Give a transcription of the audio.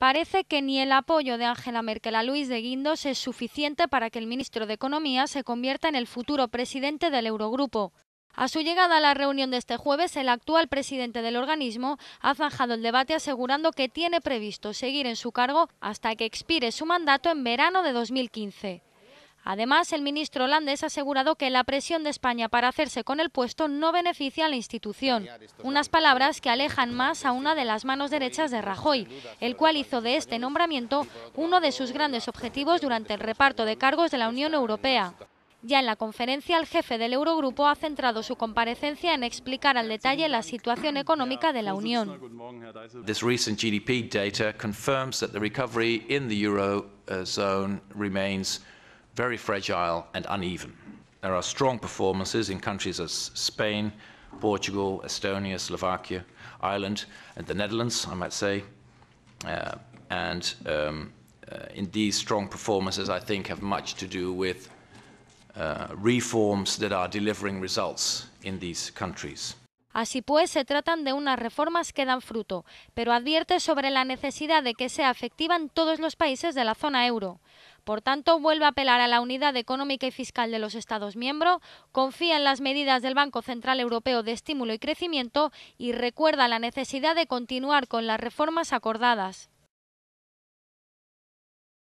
Parece que ni el apoyo de Ángela Merkel a Luis de Guindos es suficiente para que el ministro de Economía se convierta en el futuro presidente del Eurogrupo. A su llegada a la reunión de este jueves, el actual presidente del organismo ha zanjado el debate asegurando que tiene previsto seguir en su cargo hasta que expire su mandato en verano de 2015. Además, el ministro holandés ha asegurado que la presión de España para hacerse con el puesto no beneficia a la institución, unas palabras que alejan más a una de las manos derechas de Rajoy, el cual hizo de este nombramiento uno de sus grandes objetivos durante el reparto de cargos de la Unión Europea. Ya en la conferencia, el jefe del Eurogrupo ha centrado su comparecencia en explicar al detalle la situación económica de la Unión. This GDP remains very fragile and uneven. There are strong performances in countries as Spain, Portugal, Estonia, Slovakia, Ireland, and the Netherlands, I might say. Uh, and um, uh, in these strong performances, I think, have much to do with uh, reforms that are delivering results in these countries. Así pues, se tratan de unas reformas que dan fruto, pero advierte sobre la necesidad de que sea efectiva en todos los países de la zona euro. Por tanto, vuelve a apelar a la unidad económica y fiscal de los Estados miembros, confía en las medidas del Banco Central Europeo de estímulo y crecimiento y recuerda la necesidad de continuar con las reformas acordadas.